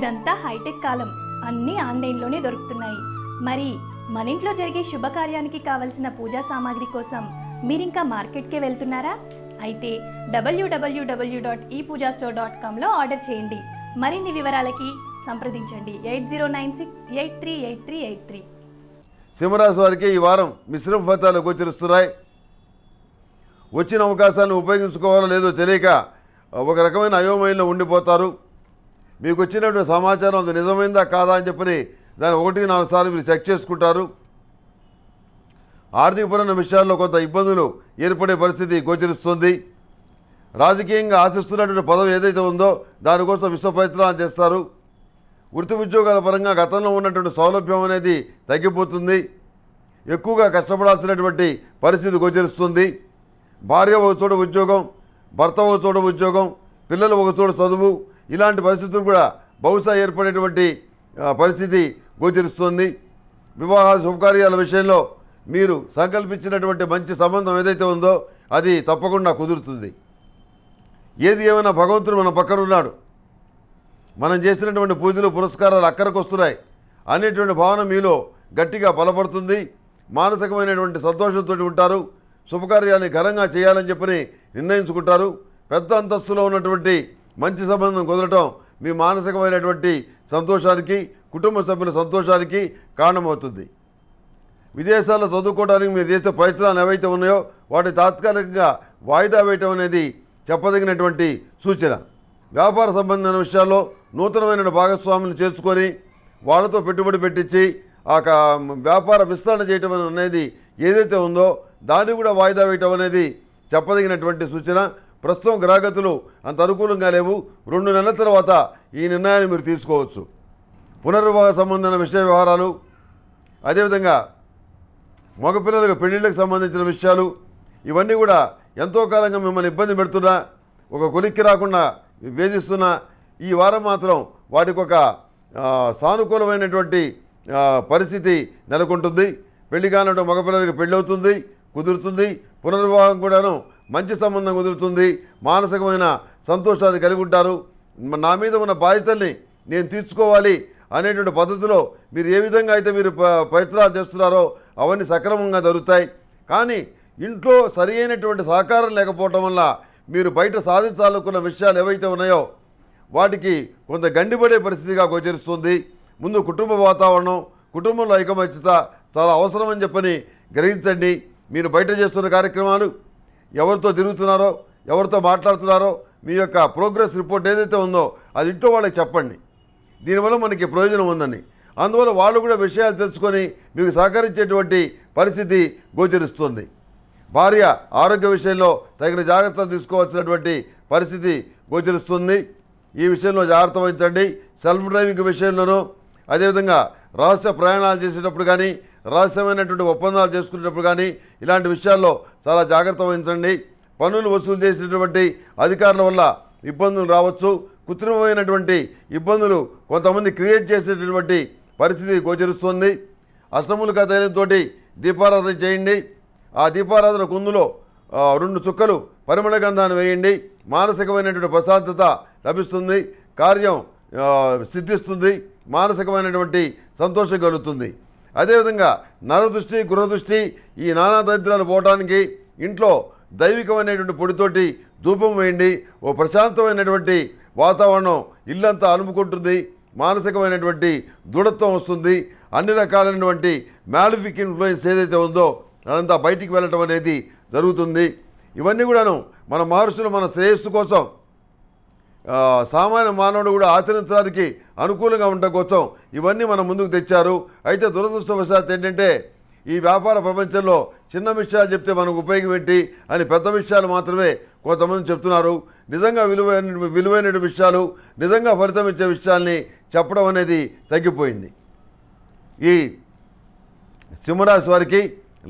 ఇదంతా హైటెక్ కాలం అన్నీ ఆన్లైన్లోనే దొరుకుతున్నాయి మరి మన ఇంట్లో జరిగే శుభకార్యానికి కావలసిన పూజా సామాగ్రి కోసం మీరింకా మార్కెట్కే వెళ్తున్నారా అయితే W W W dot E Pooja store dot కామ్లో ఆర్డర్ చేయండి మరిన్ని వివరాలకి సంప్రదించండి eight zero nine six eight three eight three eight three సింహరాశి వారికి ఈ వారం మిశ్రమ ఫలితాలు గోచరిస్తున్నాయి వచ్చిన అవకాశాలను ఉపయోగించుకోవాలో లేదో తెలియక ఒక రకమైన అయోమయంలో ఉండిపోతారు మీకు వచ్చినటువంటి సమాచారం అది నిజమైందా కాదా అని చెప్పని దాన్ని ఒకటి నాలుగు సార్లు మీరు చెక్ చేసుకుంటారు ఆర్థికపరమైన విషయాల్లో కొంత ఇబ్బందులు ఏర్పడే పరిస్థితి గోచరిస్తుంది రాజకీయంగా ఆశిస్తున్నటువంటి పదవి ఏదైతే ఉందో దానికోసం విశ్వ ప్రయత్నాలు చేస్తారు వృత్తి ఉద్యోగాల పరంగా గతంలో ఉన్నటువంటి సౌలభ్యం అనేది తగ్గిపోతుంది ఎక్కువగా కష్టపడాల్సినటువంటి పరిస్థితి గోచరిస్తుంది భార్య ఒక చోట ఉద్యోగం భర్త ఒక చోట ఉద్యోగం పిల్లలు ఒక చోట చదువు ఇలాంటి పరిస్థితులు కూడా బహుశా ఏర్పడేటువంటి పరిస్థితి గోచరిస్తుంది వివాహ శుభకార్యాల విషయంలో మీరు సంకల్పించినటువంటి మంచి సంబంధం ఏదైతే ఉందో అది తప్పకుండా కుదురుతుంది ఏది ఏమైనా భగవంతుడు మన పక్కన ఉన్నాడు మనం చేసినటువంటి పూజలు పురస్కారాలు అక్కడికి వస్తున్నాయి అనేటువంటి భావన మీలో గట్టిగా బలపడుతుంది మానసికమైనటువంటి సంతోషంతో ఉంటారు శుభకార్యాన్ని ఘనంగా చేయాలని చెప్పని నిర్ణయించుకుంటారు పెద్ద అంతస్తులో ఉన్నటువంటి మంచి సంబంధం కుదరటం మీ మానసికమైనటువంటి సంతోషానికి కుటుంబ సభ్యుల సంతోషానికి కారణమవుతుంది విదేశాల్లో చదువుకోవడానికి మీరు చేసే ప్రయత్నాలు ఏవైతే ఉన్నాయో వాటిని తాత్కాలికంగా వాయిదా వేయటం అనేది చెప్పదగినటువంటి సూచన వ్యాపార సంబంధమైన విషయాల్లో నూతనమైన భాగస్వాములను చేసుకొని వాళ్ళతో పెట్టుబడి పెట్టించి ఆ వ్యాపార విస్తరణ చేయటం అనేది ఏదైతే ఉందో దాన్ని కూడా వాయిదా వేయటం అనేది చెప్పదగినటువంటి సూచన ప్రస్తుతం గ్రాగతులు అంత అనుకూలంగా లేవు రెండు నెలల తర్వాత ఈ నిర్ణయాన్ని మీరు తీసుకోవచ్చు పునర్వివాహ సంబంధమైన విషయ వ్యవహారాలు అదేవిధంగా మగపిల్లలకు పెళ్లిళ్ళకు సంబంధించిన విషయాలు ఇవన్నీ కూడా ఎంతో కాలంగా మిమ్మల్ని ఇబ్బంది పెడుతున్నా ఒక కొలిక్కి రాకుండా వేధిస్తున్నా ఈ వారం మాత్రం వాటికి ఒక సానుకూలమైనటువంటి పరిస్థితి నెలకొంటుంది పెళ్లి కానటువంటి మగపిల్లలకి పెళ్ళవుతుంది కుదురుతుంది పునర్వాహం కూడాను మంచి సంబంధం కుదురుతుంది మానసికమైన సంతోషాన్ని కలిగి ఉంటారు నా మీద ఉన్న బాధ్యతల్ని నేను తీర్చుకోవాలి అనేటువంటి పద్ధతిలో మీరు ఏ విధంగా అయితే మీరు ప్రయత్నాలు చేస్తున్నారో అవన్నీ సక్రమంగా జరుగుతాయి కానీ ఇంట్లో సరి అయినటువంటి సహకారం లేకపోవటం వల్ల మీరు బయట సాధించాలనుకున్న విషయాలు ఏవైతే ఉన్నాయో వాటికి కొంత గండిపడే పరిస్థితిగా గోచరిస్తుంది ముందు కుటుంబ వాతావరణం కుటుంబంలో ఐకమత్యత చాలా అవసరమని చెప్పని గ్రహించండి మీరు బయట చేస్తున్న కార్యక్రమాలు ఎవరితో తిరుగుతున్నారో ఎవరితో మాట్లాడుతున్నారో మీ యొక్క ప్రోగ్రెస్ రిపోర్ట్ ఏదైతే ఉందో అది ఇంట్లో వాళ్ళకి చెప్పండి దీనివల్ల మనకి ప్రయోజనం ఉందని అందువల్ల వాళ్ళు కూడా విషయాలు తెలుసుకొని మీకు సహకరించేటువంటి పరిస్థితి గోచరిస్తుంది భార్య ఆరోగ్య విషయంలో తగిన జాగ్రత్తలు తీసుకోవాల్సినటువంటి పరిస్థితి గోచరిస్తుంది ఈ విషయంలో జాగ్రత్త వహించండి సెల్ఫ్ డ్రైవింగ్ విషయంలోనూ అదేవిధంగా రహస్య ప్రయాణాలు చేసేటప్పుడు కానీ రహస్యమైనటువంటి ఒప్పందాలు చేసుకునేటప్పుడు కానీ ఇలాంటి విషయాల్లో చాలా జాగ్రత్త వహించండి పన్నులు వసూలు చేసినటువంటి అధికారుల వల్ల ఇబ్బందులు రావచ్చు కృత్రిమమైనటువంటి ఇబ్బందులు కొంతమంది క్రియేట్ చేసేటటువంటి పరిస్థితి గోచరిస్తుంది అష్టములుగా తైలంతోటి దీపారాధన చేయండి ఆ దీపారాధన కుందులో రెండు చుక్కలు పరిమళ గంధాన్ని వేయండి మానసికమైనటువంటి ప్రశాంతత లభిస్తుంది కార్యం సిద్ధిస్తుంది మానసికమైనటువంటి సంతోషం కలుగుతుంది అదేవిధంగా నరదృష్టి గృహదృష్టి ఈ నానా దరిద్రాలు పోవడానికి ఇంట్లో దైవికమైనటువంటి పొడితోటి ధూపం వేయండి ఓ ప్రశాంతమైనటువంటి వాతావరణం ఇల్లంతా అనుముకుంటుంది మానసికమైనటువంటి దృఢత్వం వస్తుంది అన్ని రకాలైనటువంటి మ్యాలిఫిక్ ఇన్ఫ్లుయెన్స్ ఏదైతే ఉందో అదంతా బయటికి వెళ్ళటం అనేది జరుగుతుంది ఇవన్నీ కూడాను మన మహర్షులు మన శ్రేయస్సు కోసం సామాన్య మానవుడు కూడా ఆచరించడానికి అనుకూలంగా ఉండటం కోసం ఇవన్నీ మనం ముందుకు తెచ్చారు అయితే దురదృష్టవశాత్ ఏంటంటే ఈ వ్యాపార ప్రపంచంలో చిన్న విషయాలు చెప్తే మనకు ఉపయోగం ఏంటి అని పెద్ద విషయాలు మాత్రమే కొంతమంది చెప్తున్నారు నిజంగా విలువైన విలువైన విషయాలు నిజంగా ఫలితం ఇచ్చే విషయాల్ని చెప్పడం అనేది తగ్గిపోయింది ఈ సింహరాశి వారికి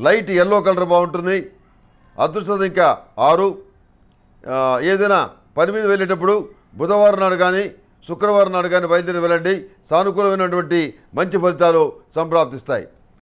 లైట్ ఎల్లో కలర్ బాగుంటుంది అదృష్టం ఇంకా ఆరు ఏదైనా పని మీద వెళ్ళేటప్పుడు బుధవారం నాడు కానీ శుక్రవారం నాడు కానీ బయలుదేరి వెళ్ళండి సానుకూలమైనటువంటి మంచి ఫలితాలు సంప్రాప్తిస్తాయి